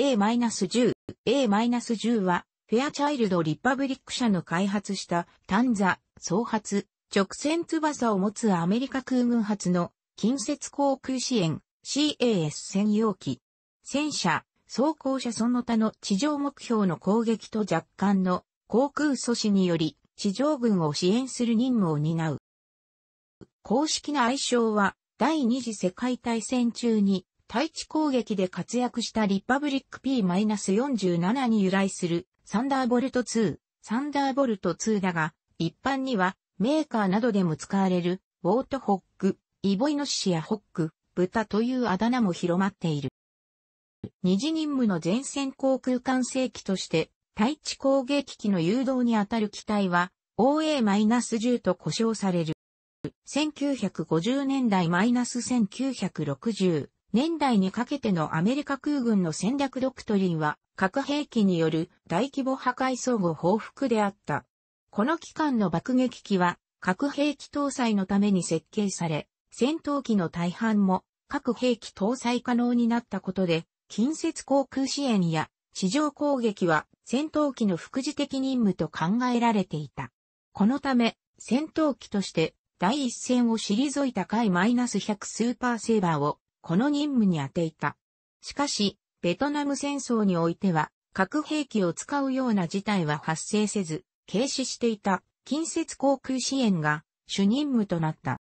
A-10。A-10 は、フェアチャイルド・リパブリック社の開発した単座、総発、直線翼を持つアメリカ空軍発の近接航空支援 CAS 専用機。戦車、装甲車その他の地上目標の攻撃と若干の航空阻止により地上軍を支援する任務を担う。公式な愛称は第二次世界大戦中に対地攻撃で活躍したリパブリック P-47 に由来するサンダーボルト2、サンダーボルト2だが、一般にはメーカーなどでも使われるウォートホック、イボイノシシやホック、豚というあだ名も広まっている。二次任務の前線航空管制機として対地攻撃機の誘導にあたる機体は OA-10 と呼称される。1950年代 -1960 年代にかけてのアメリカ空軍の戦略ドクトリンは、核兵器による大規模破壊相互報復であった。この期間の爆撃機は、核兵器搭載のために設計され、戦闘機の大半も核兵器搭載可能になったことで、近接航空支援や地上攻撃は戦闘機の副次的任務と考えられていた。このため、戦闘機として第一線を退いたス -100 スーパーセーバーをこの任務に当ていた。しかし、ベトナム戦争においては、核兵器を使うような事態は発生せず、軽視していた近接航空支援が主任務となった。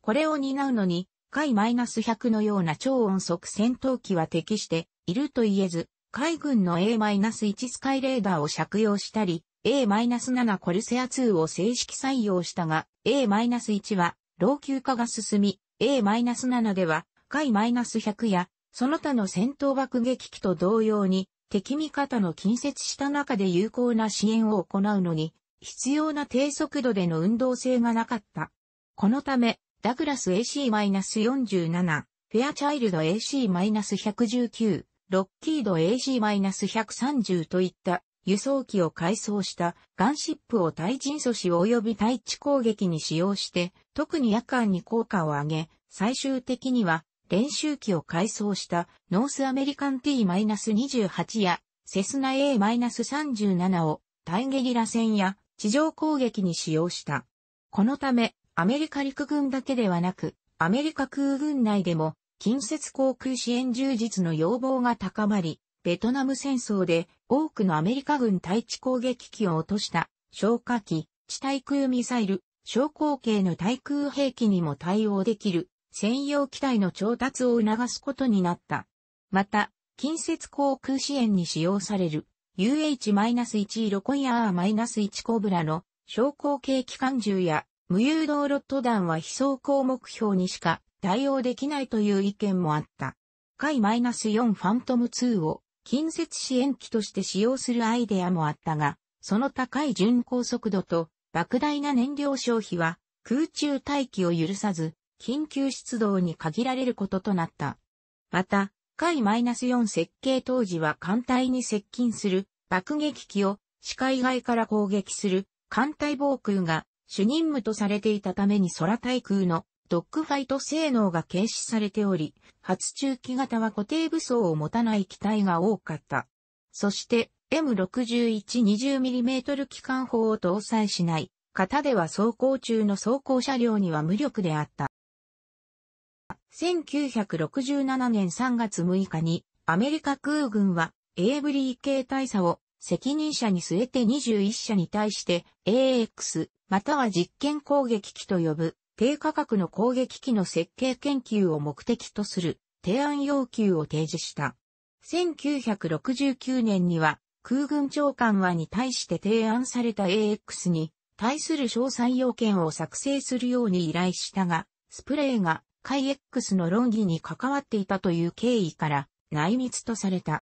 これを担うのに、海 -100 のような超音速戦闘機は適していると言えず、海軍の A-1 スカイレーダーを借用したり、A-7 コルセア2を正式採用したが、A-1 は老朽化が進み、A-7 では回 -100 や、その他の戦闘爆撃機と同様に、敵味方の近接した中で有効な支援を行うのに、必要な低速度での運動性がなかった。このため、ダグラス AC-47、フェアチャイルド AC-119、ロッキード AC-130 といった輸送機を改装したガンシップを対人阻止及び対地攻撃に使用して、特に夜間に効果を上げ、最終的には練習機を改装したノースアメリカン T-28 やセスナ A-37 をタイゲリラ戦や地上攻撃に使用した。このため、アメリカ陸軍だけではなく、アメリカ空軍内でも、近接航空支援充実の要望が高まり、ベトナム戦争で多くのアメリカ軍対地攻撃機を落とした消火器、地対空ミサイル、昇降系の対空兵器にも対応できる専用機体の調達を促すことになった。また、近接航空支援に使用される UH-1 ロコイアー -1 コブラの昇降系機関銃や無誘導ロット弾は非走行目標にしか対応できないという意見もあった。海 -4 ファントム2を近接支援機として使用するアイデアもあったが、その高い巡航速度と莫大な燃料消費は空中待機を許さず、緊急出動に限られることとなった。また、海 -4 設計当時は艦隊に接近する爆撃機を視界外から攻撃する艦隊防空が主任務とされていたために空対空のドッグファイト性能が軽視されており、発注機型は固定武装を持たない機体が多かった。そして M6120mm 機関砲を搭載しない、型では走行中の走行車両には無力であった。1967年3月6日にアメリカ空軍はエイブリー系大佐を責任者に据えて21社に対して AX または実験攻撃機と呼ぶ低価格の攻撃機の設計研究を目的とする提案要求を提示した。1969年には空軍長官はに対して提案された AX に対する詳細要件を作成するように依頼したが、スプレーが海 X の論議に関わっていたという経緯から内密とされた。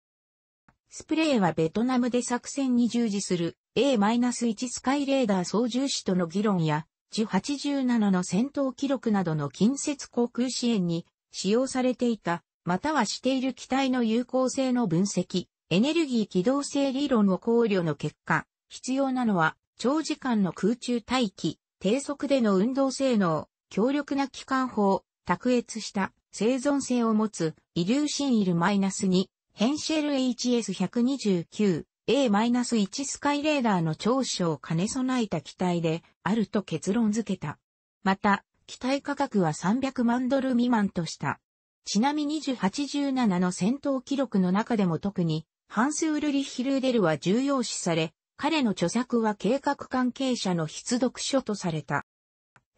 スプレーはベトナムで作戦に従事する A-1 スカイレーダー操縦士との議論や、G87 の戦闘記録などの近接航空支援に使用されていた、またはしている機体の有効性の分析、エネルギー機動性理論を考慮の結果、必要なのは長時間の空中待機、低速での運動性能、強力な機関砲、卓越した生存性を持つイリューシンイル -2 ヘンシェル HS129 A-1 スカイレーダーの長所を兼ね備えた機体であると結論付けた。また、機体価格は300万ドル未満とした。ちなみに2087の戦闘記録の中でも特に、ハンス・ウルリヒルーデルは重要視され、彼の著作は計画関係者の必読書とされた。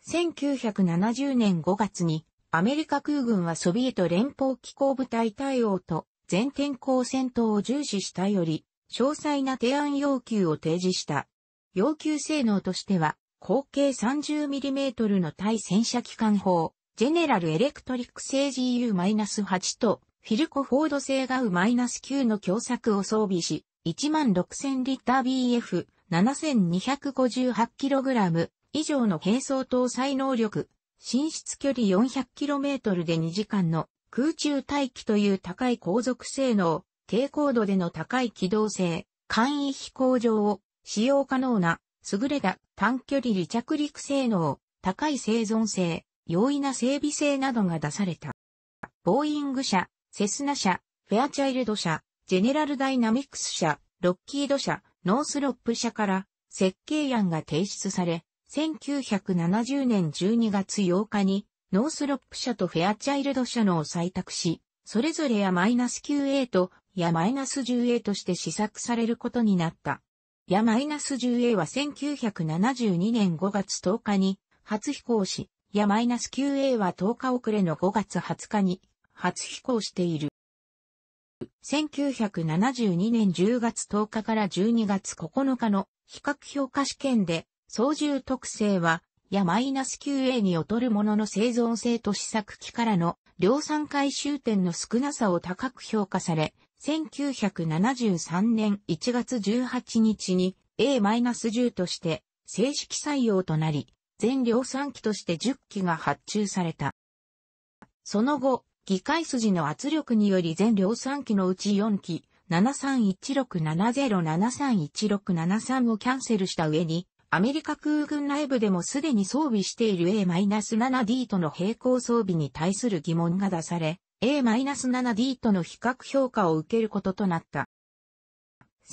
1970年5月にアメリカ空軍はソビエト連邦機構部隊対応と全天候戦闘を重視したより、詳細な提案要求を提示した。要求性能としては、口径 30mm の対戦車機関砲、ジェネラルエレクトリック製 GU-8 と、フィルコフォード製ガウ -9 の共作を装備し、16000リッター BF、7258kg 以上の並装搭載能力、進出距離 400km で2時間の空中待機という高い航続性能、低高度での高い機動性、簡易飛行場を使用可能な優れた短距離離着陸性能、高い生存性、容易な整備性などが出された。ボーイング社、セスナ社、フェアチャイルド社、ジェネラルダイナミクス社、ロッキード社、ノースロップ社から設計案が提出され、1970年12月8日に、ノースロップ社とフェアチャイルド社のを採択し、それぞれやマイナス 9A と、やマイナス 10A として試作されることになった。やマイナス 10A は1972年5月10日に初飛行し、やマイナス 9A は10日遅れの5月20日に初飛行している。1972年10月10日から12月9日の比較評価試験で操縦特性は、や -QA に劣るものの生存性と試作機からの量産回収点の少なさを高く評価され、1973年1月18日に A-10 として正式採用となり、全量産機として10機が発注された。その後、議会筋の圧力により全量産機のうち4機、731670731673をキャンセルした上に、アメリカ空軍内部でもすでに装備している A-7D との並行装備に対する疑問が出され、A-7D との比較評価を受けることとなった。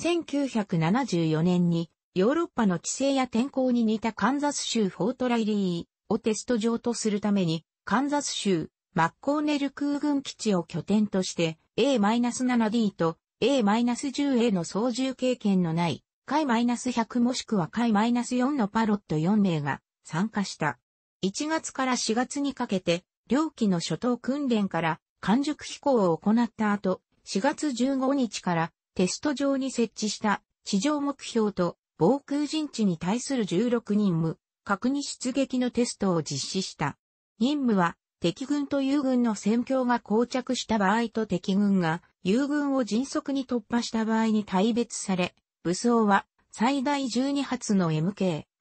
1974年にヨーロッパの地勢や天候に似たカンザス州フォートライリーをテスト場とするために、カンザス州マッコーネル空軍基地を拠点として A-7D と A-10A の操縦経験のない回 -100 もしくは回 -4 のパロット4名が参加した。1月から4月にかけて、両機の初等訓練から完熟飛行を行った後、4月15日からテスト場に設置した地上目標と防空陣地に対する16任務、核に出撃のテストを実施した。任務は敵軍と友軍の戦況が膠着した場合と敵軍が友軍を迅速に突破した場合に大別され、武装は最大12発の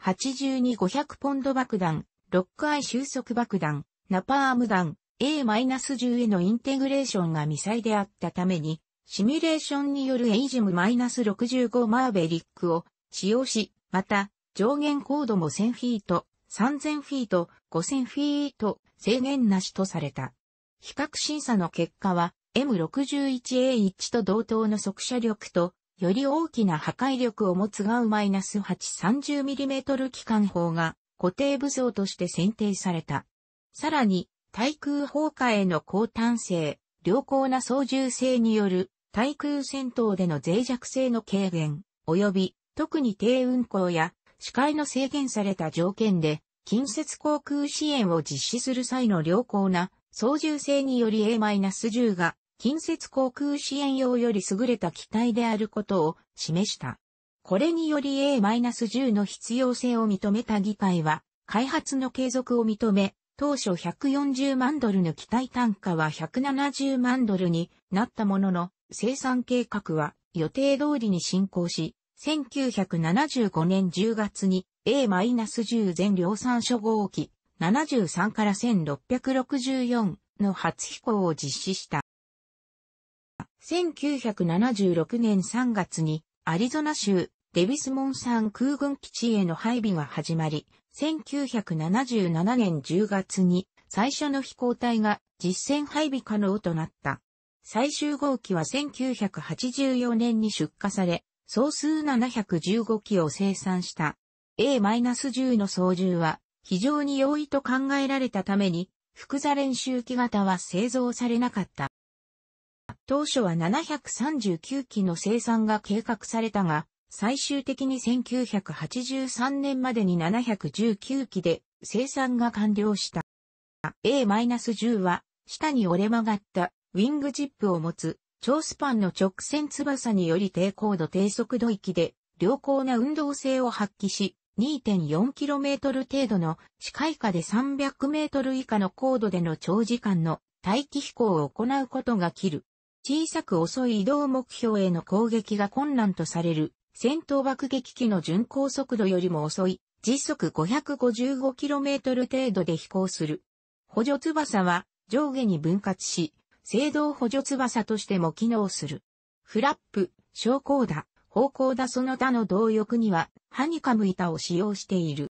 MK82-500 ポンド爆弾、ロックアイ収束爆弾、ナパーム弾、A-10 へのインテグレーションが未イであったために、シミュレーションによるエイジム -65 マーベリックを使用し、また、上限高度も1000フィート、3000フィート、5000フィート、制限なしとされた。比較審査の結果は、M61A1 と同等の速射力とより大きな破壊力を持つガウ -830mm 機関砲が固定武装として選定された。さらに、対空砲火への高単性、良好な操縦性による対空戦闘での脆弱性の軽減、及び特に低運行や視界の制限された条件で近接航空支援を実施する際の良好な操縦性により A-10 が近接航空支援用より優れた機体であることを示した。これにより A-10 の必要性を認めた議会は、開発の継続を認め、当初140万ドルの機体単価は170万ドルになったものの、生産計画は予定通りに進行し、1975年10月に A-10 全量産初号機73から1664の初飛行を実施した。1976年3月にアリゾナ州デビスモンサン空軍基地への配備が始まり、1977年10月に最初の飛行隊が実戦配備可能となった。最終号機は1984年に出荷され、総数715機を生産した。A-10 の操縦は非常に容易と考えられたために、複座練習機型は製造されなかった。当初は739機の生産が計画されたが、最終的に1983年までに719機で生産が完了した。A-10 は、下に折れ曲がったウィングジップを持つ、超スパンの直線翼により低高度低速度域で、良好な運動性を発揮し、2.4km 程度の視界下で 300m 以下の高度での長時間の待機飛行を行うことが切る。小さく遅い移動目標への攻撃が困難とされる、戦闘爆撃機の巡航速度よりも遅い、時速 555km 程度で飛行する。補助翼は上下に分割し、制動補助翼としても機能する。フラップ、昇降打、方向打その他の動翼には、ハニカム板を使用している。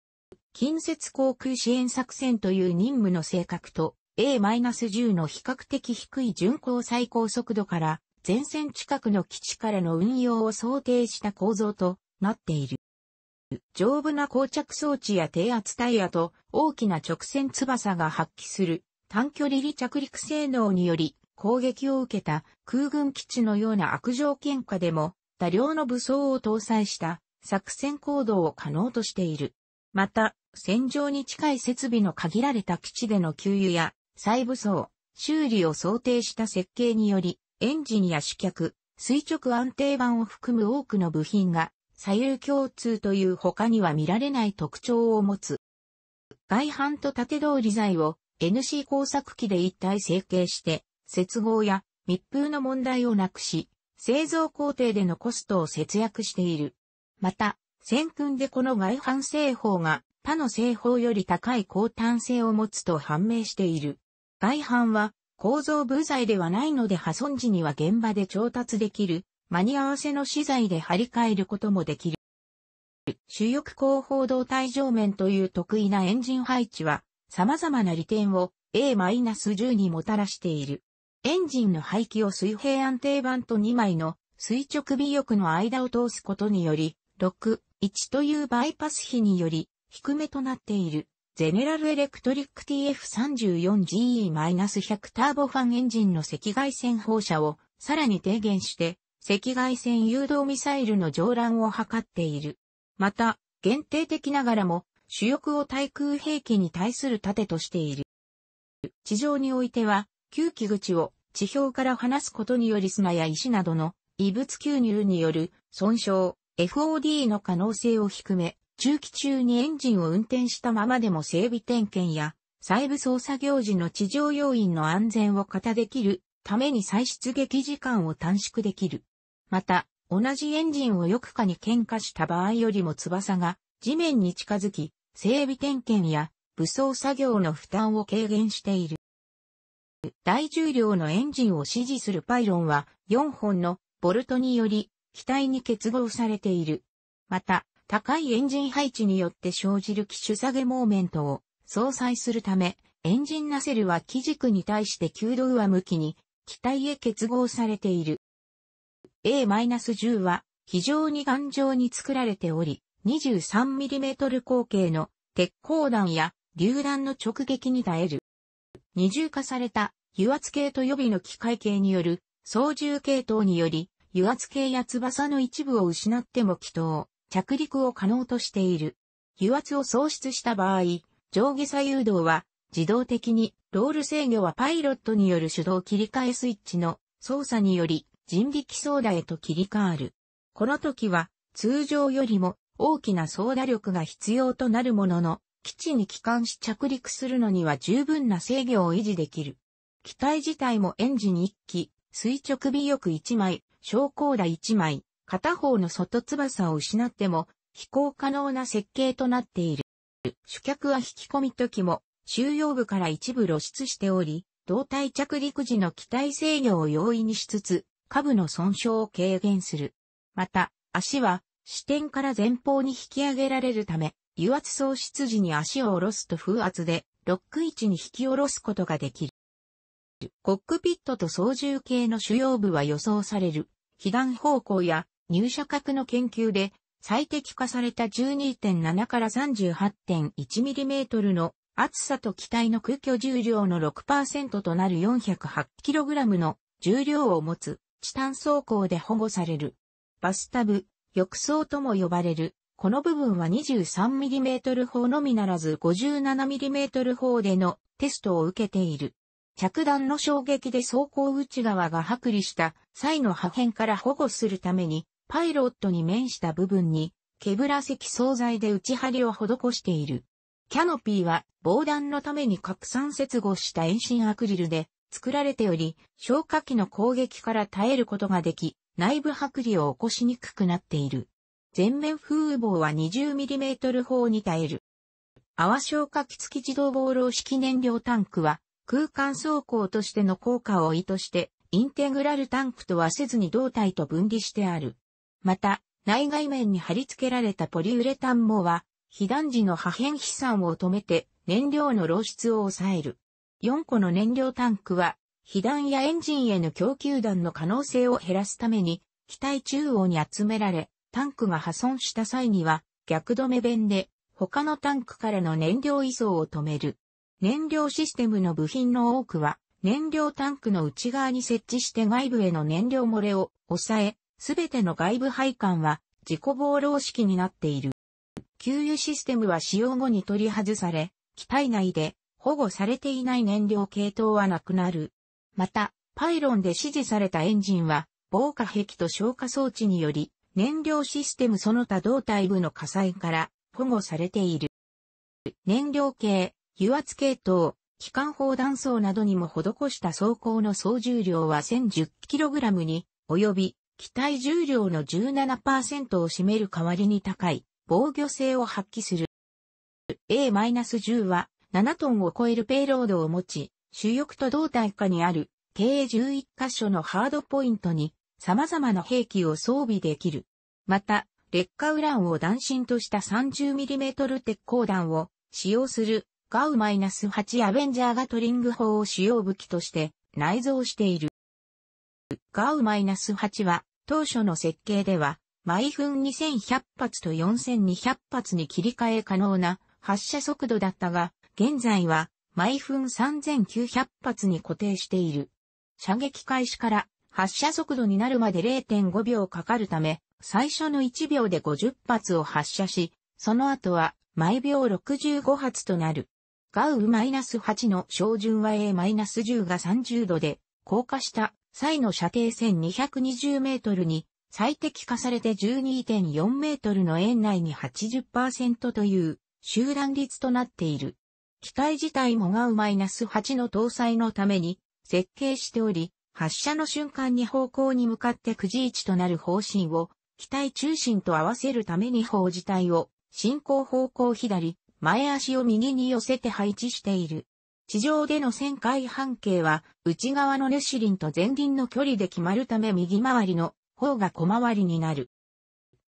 近接航空支援作戦という任務の性格と、A-10 の比較的低い巡航最高速度から前線近くの基地からの運用を想定した構造となっている。丈夫な膠着装置や低圧タイヤと大きな直線翼が発揮する短距離離着陸性能により攻撃を受けた空軍基地のような悪条件下でも多量の武装を搭載した作戦行動を可能としている。また、戦場に近い設備の限られた基地での給油や再武装、修理を想定した設計により、エンジンや主脚、垂直安定板を含む多くの部品が左右共通という他には見られない特徴を持つ。外板と縦通り材を NC 工作機で一体成形して、接合や密封の問題をなくし、製造工程でのコストを節約している。また、先訓でこの外板製法が他の製法より高い高単性を持つと判明している。外板は構造部材ではないので破損時には現場で調達できる、間に合わせの資材で張り替えることもできる。主翼後方動体上面という得意なエンジン配置は、様々な利点を A-10 にもたらしている。エンジンの排気を水平安定板と2枚の垂直尾翼の間を通すことにより、6、1というバイパス比により低めとなっている。ゼネラルエレクトリック TF34GE-100 ターボファンエンジンの赤外線放射をさらに低減して赤外線誘導ミサイルの上覧を図っている。また、限定的ながらも主翼を対空兵器に対する盾としている。地上においては、旧機口を地表から離すことにより砂や石などの異物吸入による損傷、FOD の可能性を低め、中期中にエンジンを運転したままでも整備点検や、細部操作業時の地上要員の安全を型できるために再出撃時間を短縮できる。また、同じエンジンをよくかに喧嘩した場合よりも翼が地面に近づき、整備点検や武装作業の負担を軽減している。大重量のエンジンを支持するパイロンは4本のボルトにより機体に結合されている。また、高いエンジン配置によって生じる機種下げモーメントを相殺するため、エンジンナセルは機軸に対して9度上向きに機体へ結合されている。A-10 は非常に頑丈に作られており、23mm 口径の鉄鋼弾や榴弾の直撃に耐える。二重化された油圧系と予備の機械系による操縦系統により、油圧系や翼の一部を失っても起動、着陸を可能としている。油圧を喪失した場合、上下左右動は自動的に、ロール制御はパイロットによる手動切り替えスイッチの操作により人力操舵へと切り替わる。この時は通常よりも大きな操舵力が必要となるものの、基地に帰還し着陸するのには十分な制御を維持できる。機体自体もエンジン1機、垂直尾翼1枚、昇降台1枚、片方の外翼を失っても飛行可能な設計となっている。主脚は引き込み時も収容部から一部露出しており、胴体着陸時の機体制御を容易にしつつ、下部の損傷を軽減する。また、足は視点から前方に引き上げられるため、油圧喪失時に足を下ろすと風圧でロック位置に引き下ろすことができる。コックピットと操縦系の主要部は予想される。被弾方向や入射角の研究で最適化された12.7から 38.1mm の厚さと機体の空虚重量の6%となる 408kg の重量を持つチタン装甲で保護される。バスタブ、浴槽とも呼ばれる。この部分は 23mm 砲のみならず 57mm 砲でのテストを受けている。着弾の衝撃で走行内側が剥離した際の破片から保護するためにパイロットに面した部分に、ケブラ積層材で内張りを施している。キャノピーは防弾のために拡散接合した遠心アクリルで作られており、消火器の攻撃から耐えることができ、内部剥離を起こしにくくなっている。全面風防は 20mm 砲に耐える。泡消火器付き自動防漏式燃料タンクは空間走行としての効果を意図して、インテグラルタンクとはせずに胴体と分離してある。また、内外面に貼り付けられたポリウレタン網は、被弾時の破片飛散を止めて燃料の漏出を抑える。4個の燃料タンクは、被弾やエンジンへの供給弾の可能性を減らすために、機体中央に集められ、タンクが破損した際には、逆止め弁で、他のタンクからの燃料移送を止める。燃料システムの部品の多くは、燃料タンクの内側に設置して外部への燃料漏れを抑え、すべての外部配管は自己防漏式になっている。給油システムは使用後に取り外され、機体内で保護されていない燃料系統はなくなる。また、パイロンで指示されたエンジンは、防火壁と消火装置により、燃料システムその他胴体部の火災から保護されている。燃料系、油圧系統、機関砲弾層などにも施した装甲の総重量は 1010kg に及び、機体重量の17%を占める代わりに高い防御性を発揮する。A-10 は7トンを超えるペイロードを持ち、主翼と胴体下にある計11箇所のハードポイントに様々な兵器を装備できる。また、劣化ウランを弾身とした 30mm 鉄鋼弾を使用するガウ -8 アベンジャーガトリング砲を使用武器として内蔵している。ガウ -8 は当初の設計では、毎分2100発と4200発に切り替え可能な発射速度だったが、現在は毎分3900発に固定している。射撃開始から発射速度になるまで0.5秒かかるため、最初の1秒で50発を発射し、その後は毎秒65発となる。ガウ -8 の照準は A-10 が30度で、降下した際の射程1220メートルに最適化されて12.4メートルの円内に80%という集団率となっている。機体自体もガウ -8 の搭載のために設計しており、発射の瞬間に方向に向かってくじ位置となる方針を、機体中心と合わせるために砲自体を、進行方向左、前足を右に寄せて配置している。地上での旋回半径は、内側のレシリンと前輪の距離で決まるため右回りの方が小回りになる。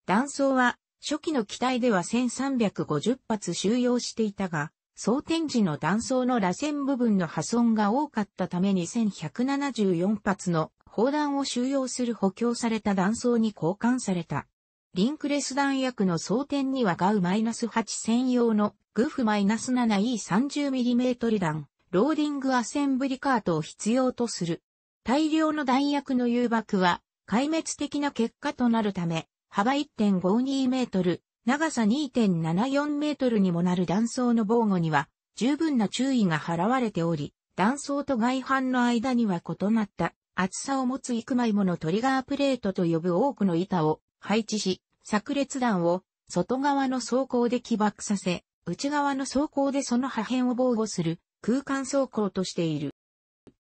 断層は、初期の機体では1350発収容していたが、装填時の断層の螺旋部分の破損が多かったために1174発の砲弾を収容する補強された断層に交換された。リンクレス弾薬の装填にはガウ -8 専用のグフ -7E30mm 弾ローディングアセンブリカートを必要とする。大量の弾薬の誘爆は、壊滅的な結果となるため、幅1.52メートル、長さ2.74メートルにもなる断層の防護には、十分な注意が払われており、断層と外反の間には異なった厚さを持つ幾枚ものトリガープレートと呼ぶ多くの板を配置し、炸裂弾を外側の装甲で起爆させ、内側の装甲でその破片を防護する空間走行としている。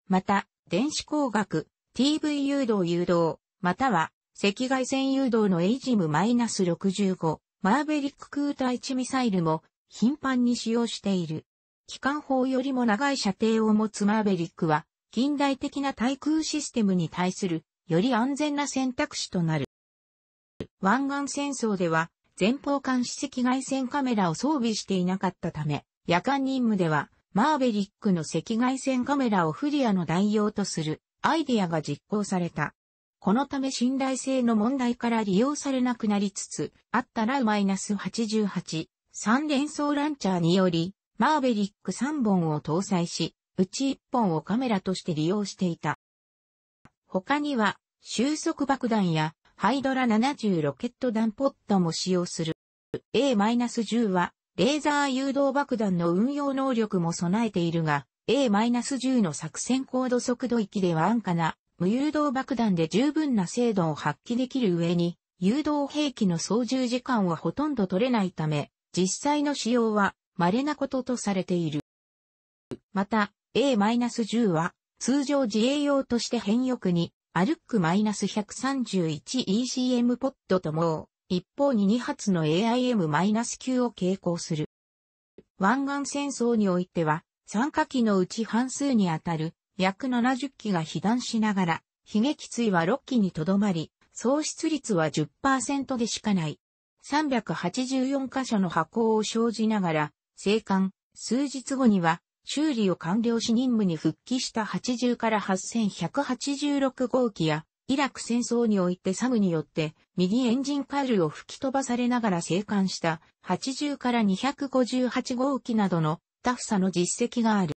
また、電子工学、TV 誘導誘導、または赤外線誘導のエイジム -65、マーベリック空対地ミサイルも頻繁に使用している。機関砲よりも長い射程を持つマーベリックは、近代的な対空システムに対する、より安全な選択肢となる。湾岸戦争では、前方監視赤外線カメラを装備していなかったため、夜間任務では、マーベリックの赤外線カメラをフリアの代用とするアイディアが実行された。このため信頼性の問題から利用されなくなりつつあったらマイナス -88 3連装ランチャーにより、マーベリック3本を搭載し、うち1本をカメラとして利用していた。他には、収束爆弾やハイドラ70ロケット弾ポットも使用する。A-10 はレーザー誘導爆弾の運用能力も備えているが、A-10 の作戦高度速度域では安価な無誘導爆弾で十分な精度を発揮できる上に、誘導兵器の操縦時間はほとんど取れないため、実際の使用は稀なこととされている。また、A-10 は通常自衛用として変翼に、アルック -131ECM ポッドとも一方に2発の AIM-9 を傾向する。湾岸戦争においては、参加機のうち半数にあたる約70機が被弾しながら、悲劇追は6機にとどまり、喪失率は10%でしかない。384箇所の破行を生じながら、生還、数日後には、修理を完了し任務に復帰した80から8186号機や、イラク戦争においてサムによって右エンジンカールを吹き飛ばされながら生還した80から258号機などのタフさの実績がある。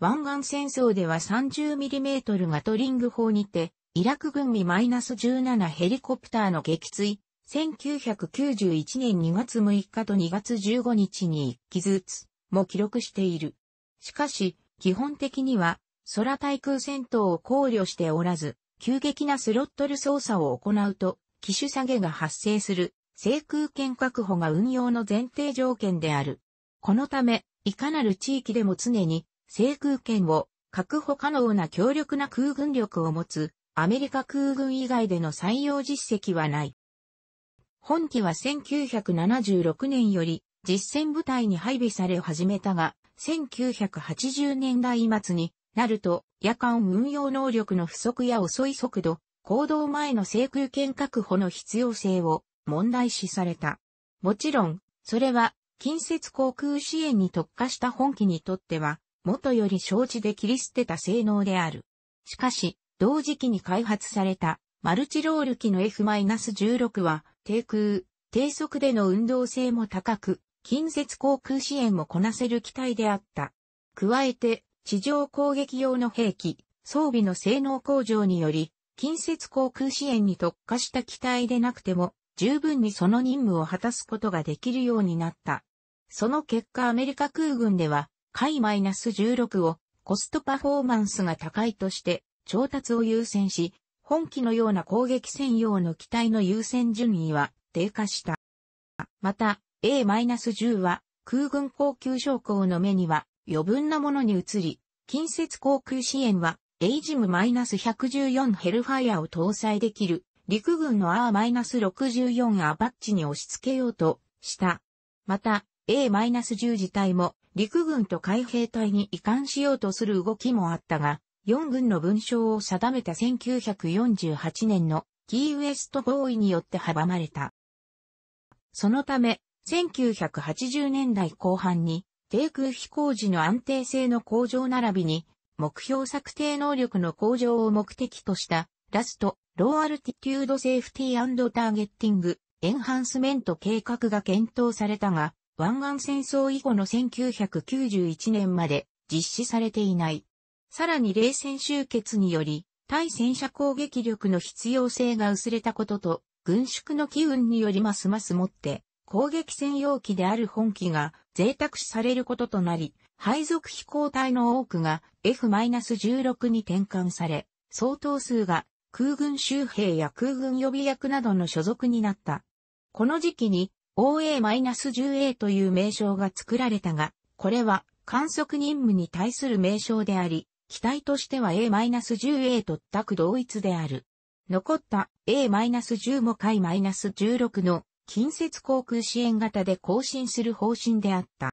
湾岸戦争では 30mm ガトリング砲にてイラク軍備 -17 ヘリコプターの撃墜、1991年2月6日と2月15日に1機ずつも記録している。しかし、基本的には空対空戦闘を考慮しておらず、急激なスロットル操作を行うと、機種下げが発生する、制空権確保が運用の前提条件である。このため、いかなる地域でも常に制空権を確保可能な強力な空軍力を持つアメリカ空軍以外での採用実績はない。本機は1976年より実戦部隊に配備され始めたが、1980年代末になると夜間運用能力の不足や遅い速度、行動前の制空権確保の必要性を問題視された。もちろん、それは近接航空支援に特化した本機にとっては、元より承知で切り捨てた性能である。しかし、同時期に開発されたマルチロール機の F-16 は、低空、低速での運動性も高く、近接航空支援もこなせる機体であった。加えて、地上攻撃用の兵器、装備の性能向上により、近接航空支援に特化した機体でなくても、十分にその任務を果たすことができるようになった。その結果アメリカ空軍では、海 -16 をコストパフォーマンスが高いとして調達を優先し、本機のような攻撃専用の機体の優先順位は低下した。また、A-10 は空軍高級将校の目には余分なものに移り、近接航空支援は、エイジム -114 ヘルファイアを搭載できる、陸軍の R-64 アバッチに押し付けようとした。また、A-10 自体も、陸軍と海兵隊に移管しようとする動きもあったが、4軍の文章を定めた1948年のキーウエスト合意によって阻まれた。そのため、1980年代後半に低空飛行時の安定性の向上並びに、目標策定能力の向上を目的とした、ラスト、ローアルティテュードセーフティーターゲッティング、エンハンスメント計画が検討されたが、湾岸戦争以後の1991年まで実施されていない。さらに冷戦終結により、対戦車攻撃力の必要性が薄れたことと、軍縮の機運によりますますもって、攻撃専用機である本機が贅沢視されることとなり、配属飛行隊の多くが F-16 に転換され、相当数が空軍周兵や空軍予備役などの所属になった。この時期に OA-10A という名称が作られたが、これは観測任務に対する名称であり、機体としては A-10A と全く同一である。残った A-10 も回 -16 の近接航空支援型で更新する方針であった。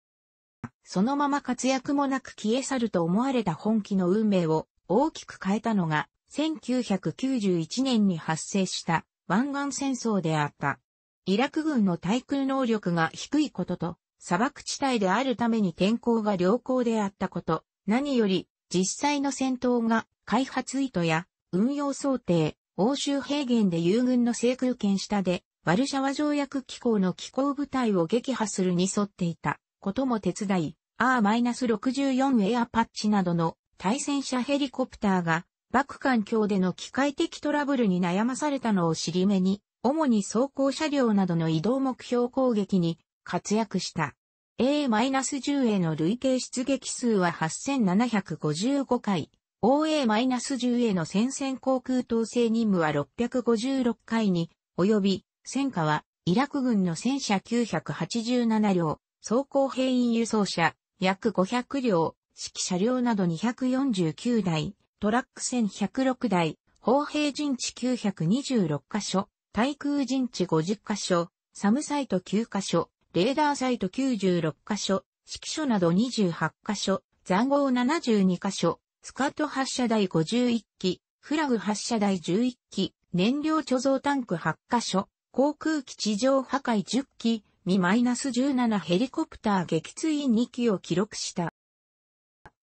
そのまま活躍もなく消え去ると思われた本機の運命を大きく変えたのが1991年に発生した湾岸戦争であった。イラク軍の対空能力が低いことと砂漠地帯であるために天候が良好であったこと、何より実際の戦闘が開発意図や運用想定、欧州平原で友軍の制空権下でワルシャワ条約機構の機構部隊を撃破するに沿っていたことも手伝い、R-64 エアパッチなどの対戦車ヘリコプターが、爆艦橋での機械的トラブルに悩まされたのを尻目に、主に装甲車両などの移動目標攻撃に活躍した。A-10 への累計出撃数は8755回、OA-10 への戦線航空統制任務は656回に及び、戦火は、イラク軍の戦車987両、装甲兵員輸送車、約500両、指揮車両など249台、トラック1106台、砲兵陣地926カ所、対空陣地50カ所、サムサイト9カ所、レーダーサイト96カ所、指揮所など28カ所、残号72カ所、スカート発射台51機、フラグ発射台11機、燃料貯蔵タンク8カ所、航空機地上破壊10機、m 1 7ヘリコプター撃墜2機を記録した。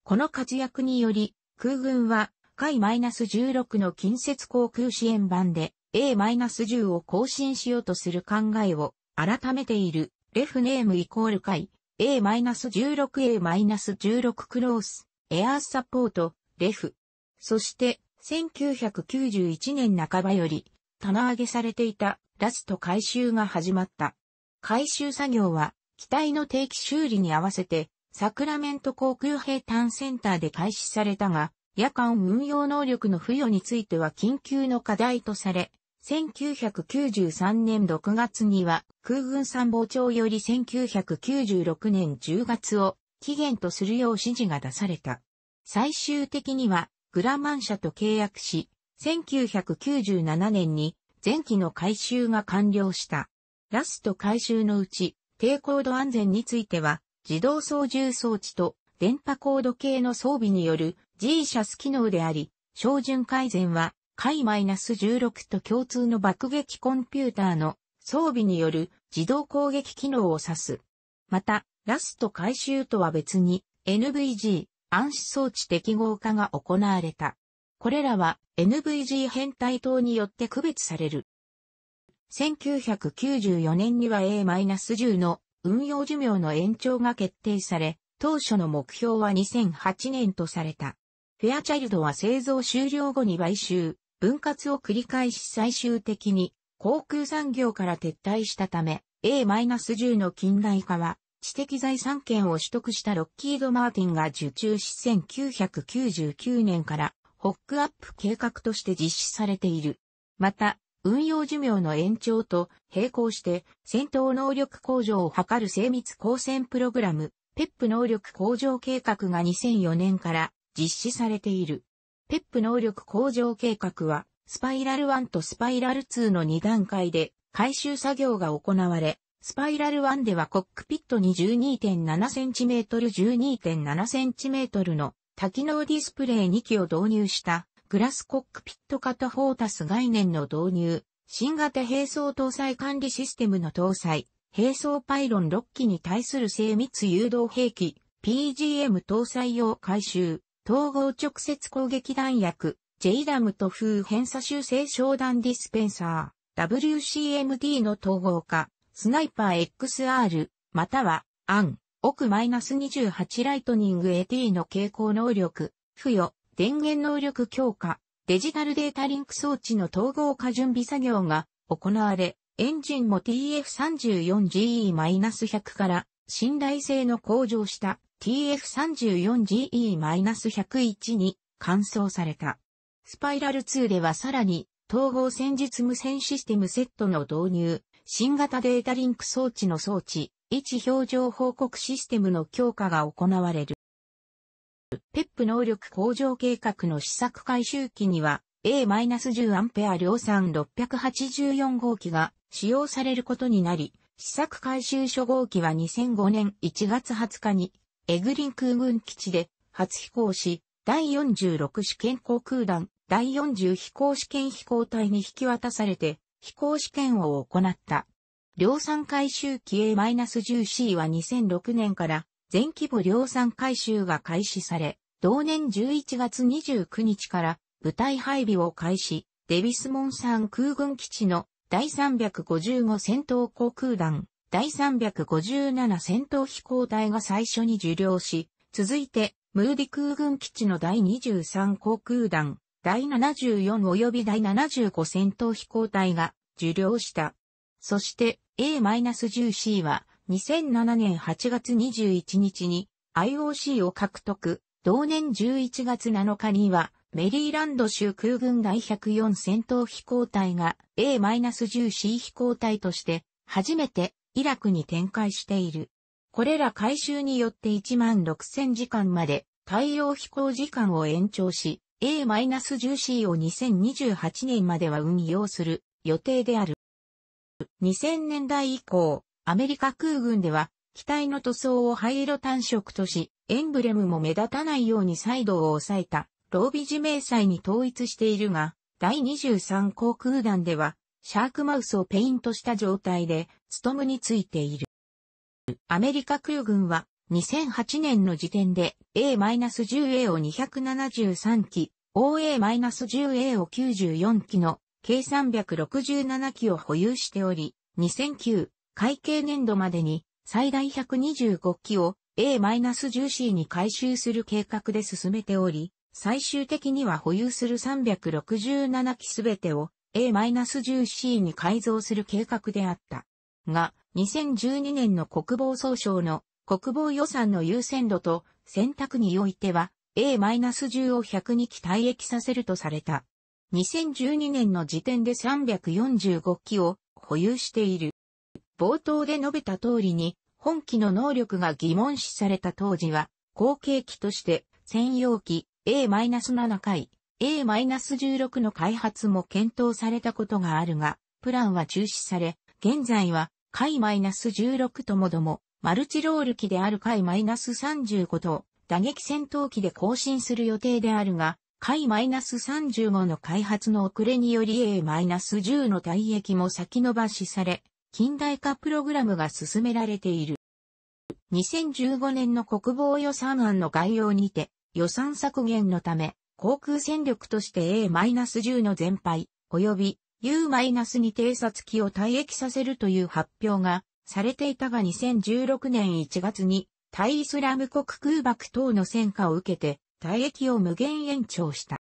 この活躍により、空軍は、海 -16 の近接航空支援版で A-10 を更新しようとする考えを改めている。レフネームイコール海 A-16A-16 クロースエアーサポートレフ。そして1991年半ばより棚上げされていたラスト回収が始まった。回収作業は、機体の定期修理に合わせて、サクラメント航空兵探センターで開始されたが、夜間運用能力の付与については緊急の課題とされ、1993年6月には空軍参謀長より1996年10月を期限とするよう指示が出された。最終的にはグラマン社と契約し、1997年に前期の改修が完了した。ラスト改修のうち、低高度安全については、自動操縦装置と電波高度計の装備による G シャス機能であり、標準改善は、回 -16 と共通の爆撃コンピューターの装備による自動攻撃機能を指す。また、ラスト回収とは別に NVG 暗視装置適合化が行われた。これらは NVG 変態等によって区別される。1994年には A-10 の運用寿命の延長が決定され、当初の目標は2008年とされた。フェアチャイルドは製造終了後に買収、分割を繰り返し最終的に航空産業から撤退したため、A-10 の近代化は知的財産権を取得したロッキード・マーティンが受注し1999年からホックアップ計画として実施されている。また、運用寿命の延長と並行して戦闘能力向上を図る精密光線プログラム、ペップ能力向上計画が2004年から実施されている。ペップ能力向上計画は、スパイラル1とスパイラル2の2段階で回収作業が行われ、スパイラル1ではコックピットに 12.7cm12.7cm の多機能ディスプレイ2機を導入したグラスコックピット型フォータス概念の導入、新型並走搭載管理システムの搭載、並走パイロン6機に対する精密誘導兵器、PGM 搭載用回収、統合直接攻撃弾薬、JRAM と風偏差修正商談ディスペンサー、WCMD の統合化、スナイパー XR、または、アン、奥 -28 ライトニング AT の傾向能力、付与、電源能力強化、デジタルデータリンク装置の統合化準備作業が行われ、エンジンも TF34GE-100 から信頼性の向上した TF34GE-101 に換装された。スパイラル2ではさらに統合戦術無線システムセットの導入、新型データリンク装置の装置、位置表情報告システムの強化が行われる。ペップ能力向上計画の試作回収機には A-10 アンペア量産684号機が使用されることになり、試作回収初号機は2005年1月20日にエグリン空軍基地で初飛行し、第46試験航空団第40飛行試験飛行隊に引き渡されて飛行試験を行った。量産回収期 A-10C は2006年から全規模量産回収が開始され、同年11月29日から部隊配備を開始、デビスモン山空軍基地の第355戦闘航空団、第357戦闘飛行隊が最初に受領し、続いて、ムーディ空軍基地の第23航空団、第74及び第75戦闘飛行隊が受領した。そして A-10C は2007年8月21日に IOC を獲得。同年11月7日にはメリーランド州空軍第104戦闘飛行隊が A-10C 飛行隊として初めてイラクに展開している。これら回収によって1万6000時間まで対応飛行時間を延長し、A-10C を2028年までは運用する予定である。2000年代以降、アメリカ空軍では、機体の塗装を灰色単色とし、エンブレムも目立たないようにサイドを抑えた、ロービジ迷彩に統一しているが、第23航空団では、シャークマウスをペイントした状態で、ストムについている。アメリカ空軍は、2008年の時点で A-10A を273機、OA-10A を94機の計367機を保有しており、2009会計年度までに最大125機を A-10C に回収する計画で進めており、最終的には保有する367機すべてを A-10C に改造する計画であった。が、2012年の国防総省の国防予算の優先度と選択においては A-10 を102機退役させるとされた。2012年の時点で345機を保有している。冒頭で述べた通りに、本機の能力が疑問視された当時は、後継機として専用機 A-7 回、A-16 の開発も検討されたことがあるが、プランは中止され、現在は、回 -16 ともども、マルチロール機である回 -35 と、打撃戦闘機で更新する予定であるが、解 -35 の開発の遅れにより A-10 の退役も先延ばしされ、近代化プログラムが進められている。2015年の国防予算案の概要にて、予算削減のため、航空戦力として A-10 の全廃、及び U-2 偵察機を退役させるという発表がされていたが2016年1月に対イスラム国空爆等の戦果を受けて退役を無限延長した。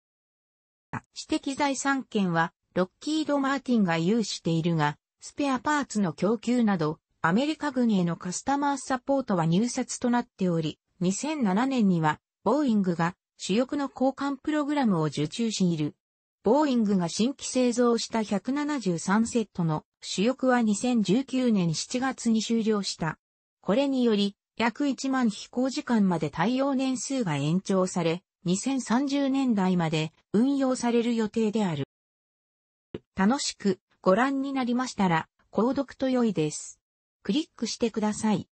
知的財産権は、ロッキード・マーティンが有しているが、スペアパーツの供給など、アメリカ軍へのカスタマーサポートは入札となっており、2007年には、ボーイングが主翼の交換プログラムを受注している。ボーイングが新規製造した173セットの主翼は2019年7月に終了した。これにより、約1万飛行時間まで対応年数が延長され、2030年代まで運用される予定である。楽しくご覧になりましたら、購読と良いです。クリックしてください。